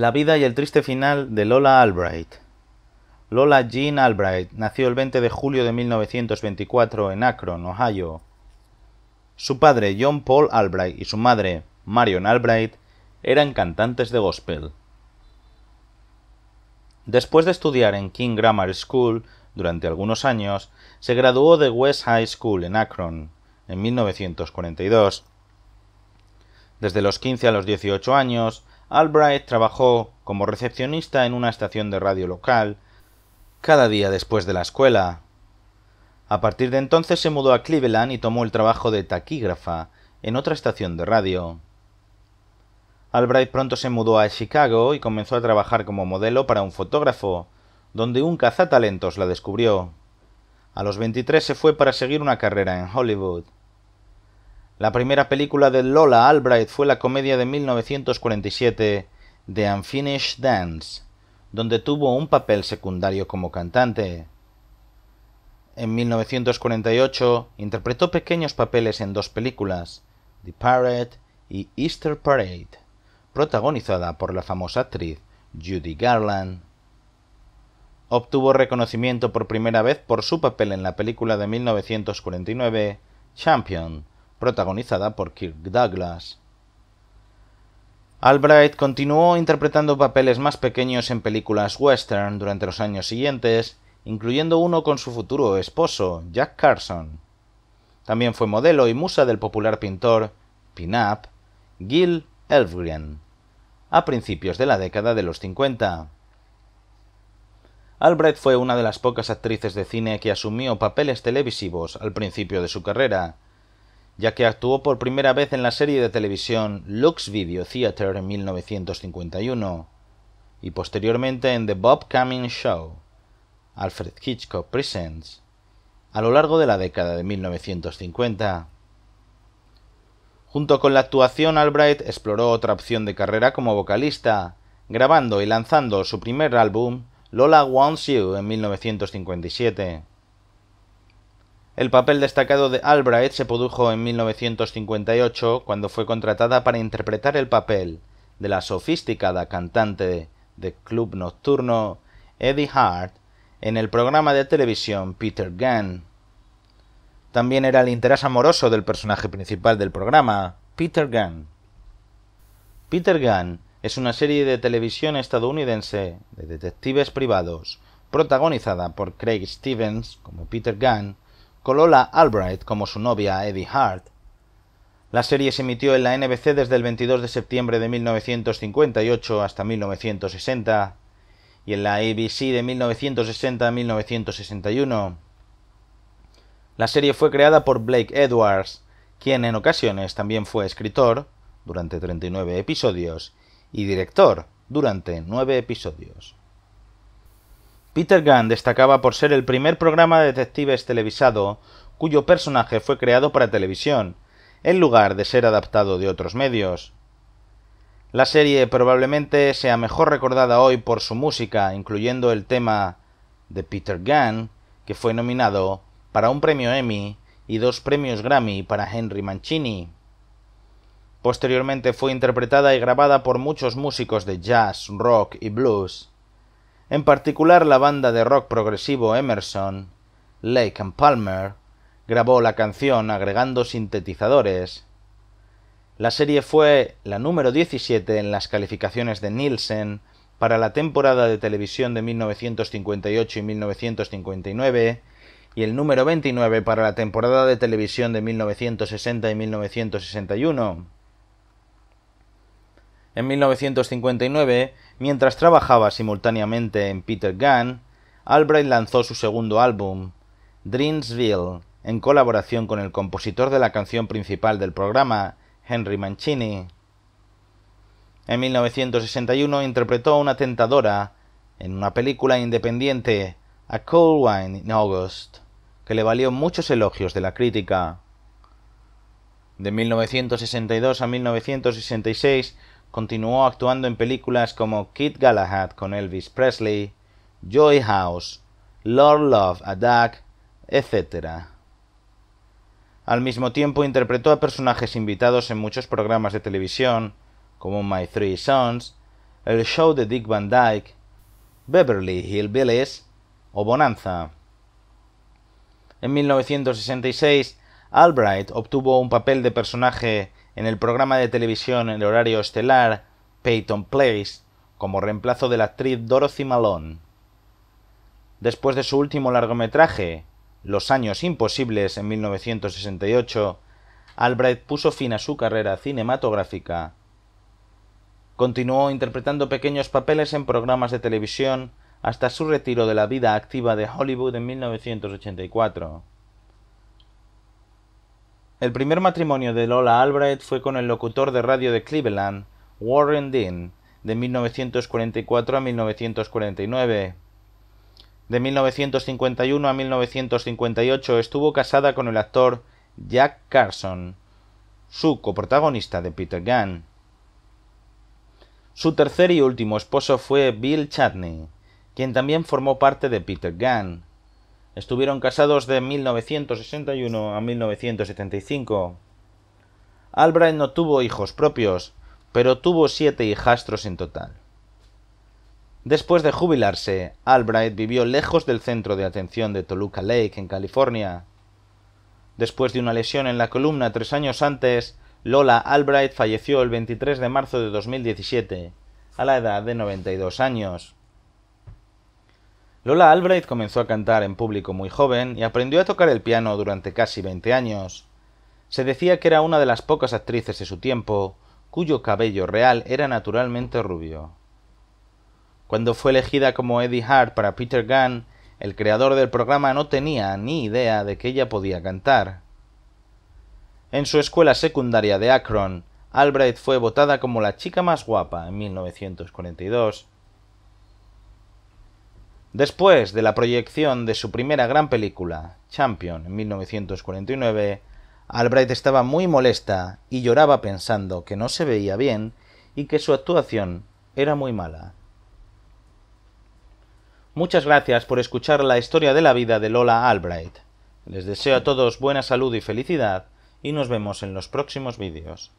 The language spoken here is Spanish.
La vida y el triste final de Lola Albright. Lola Jean Albright nació el 20 de julio de 1924 en Akron, Ohio. Su padre, John Paul Albright, y su madre, Marion Albright, eran cantantes de gospel. Después de estudiar en King Grammar School durante algunos años, se graduó de West High School en Akron en 1942. Desde los 15 a los 18 años, Albright trabajó como recepcionista en una estación de radio local cada día después de la escuela. A partir de entonces se mudó a Cleveland y tomó el trabajo de taquígrafa en otra estación de radio. Albright pronto se mudó a Chicago y comenzó a trabajar como modelo para un fotógrafo, donde un cazatalentos la descubrió. A los 23 se fue para seguir una carrera en Hollywood. La primera película de Lola Albright fue la comedia de 1947 The Unfinished Dance, donde tuvo un papel secundario como cantante. En 1948 interpretó pequeños papeles en dos películas, The Parade y Easter Parade, protagonizada por la famosa actriz Judy Garland. Obtuvo reconocimiento por primera vez por su papel en la película de 1949, Champion, protagonizada por Kirk Douglas. Albright continuó interpretando papeles más pequeños en películas western durante los años siguientes, incluyendo uno con su futuro esposo, Jack Carson. También fue modelo y musa del popular pintor Pin-Up, Gil Elvgren, a principios de la década de los 50. Albright fue una de las pocas actrices de cine que asumió papeles televisivos al principio de su carrera, ya que actuó por primera vez en la serie de televisión Lux Video Theater en 1951 y posteriormente en The Bob Cummings Show, Alfred Hitchcock Presents, a lo largo de la década de 1950. Junto con la actuación, Albright exploró otra opción de carrera como vocalista, grabando y lanzando su primer álbum, Lola Wants You, en 1957. El papel destacado de Albright se produjo en 1958 cuando fue contratada para interpretar el papel de la sofisticada cantante de club nocturno Eddie Hart en el programa de televisión Peter Gunn. También era el interés amoroso del personaje principal del programa, Peter Gunn. Peter Gunn es una serie de televisión estadounidense de detectives privados protagonizada por Craig Stevens como Peter Gunn Colola Albright como su novia Eddie Hart. La serie se emitió en la NBC desde el 22 de septiembre de 1958 hasta 1960 y en la ABC de 1960 a 1961. La serie fue creada por Blake Edwards, quien en ocasiones también fue escritor durante 39 episodios y director durante 9 episodios. Peter Gunn destacaba por ser el primer programa de detectives televisado cuyo personaje fue creado para televisión, en lugar de ser adaptado de otros medios. La serie probablemente sea mejor recordada hoy por su música, incluyendo el tema de Peter Gunn, que fue nominado para un premio Emmy y dos premios Grammy para Henry Mancini. Posteriormente fue interpretada y grabada por muchos músicos de jazz, rock y blues, en particular la banda de rock progresivo Emerson, Lake and Palmer, grabó la canción agregando sintetizadores. La serie fue la número 17 en las calificaciones de Nielsen para la temporada de televisión de 1958 y 1959 y el número 29 para la temporada de televisión de 1960 y 1961. En 1959, mientras trabajaba simultáneamente en Peter Gunn, Albright lanzó su segundo álbum, Dreamsville, en colaboración con el compositor de la canción principal del programa, Henry Mancini. En 1961 interpretó a una tentadora en una película independiente, A Cold Wine in August, que le valió muchos elogios de la crítica. De 1962 a 1966 Continuó actuando en películas como Kid Galahad con Elvis Presley, Joy House, Lord Love A Duck, etc. Al mismo tiempo interpretó a personajes invitados en muchos programas de televisión, como My Three Sons, el show de Dick Van Dyke, Beverly Hillbillies o Bonanza. En 1966, Albright obtuvo un papel de personaje en el programa de televisión en el horario estelar Peyton Place como reemplazo de la actriz Dorothy Malone. Después de su último largometraje, Los años imposibles, en 1968, Albright puso fin a su carrera cinematográfica. Continuó interpretando pequeños papeles en programas de televisión hasta su retiro de la vida activa de Hollywood en 1984. El primer matrimonio de Lola Albright fue con el locutor de radio de Cleveland, Warren Dean, de 1944 a 1949. De 1951 a 1958 estuvo casada con el actor Jack Carson, su coprotagonista de Peter Gunn. Su tercer y último esposo fue Bill Chatney, quien también formó parte de Peter Gunn. Estuvieron casados de 1961 a 1975. Albright no tuvo hijos propios, pero tuvo siete hijastros en total. Después de jubilarse, Albright vivió lejos del centro de atención de Toluca Lake, en California. Después de una lesión en la columna tres años antes, Lola Albright falleció el 23 de marzo de 2017, a la edad de 92 años. Lola Albright comenzó a cantar en público muy joven y aprendió a tocar el piano durante casi 20 años. Se decía que era una de las pocas actrices de su tiempo cuyo cabello real era naturalmente rubio. Cuando fue elegida como Eddie Hart para Peter Gunn, el creador del programa no tenía ni idea de que ella podía cantar. En su escuela secundaria de Akron, Albright fue votada como la chica más guapa en 1942 Después de la proyección de su primera gran película, Champion, en 1949, Albright estaba muy molesta y lloraba pensando que no se veía bien y que su actuación era muy mala. Muchas gracias por escuchar la historia de la vida de Lola Albright. Les deseo a todos buena salud y felicidad y nos vemos en los próximos vídeos.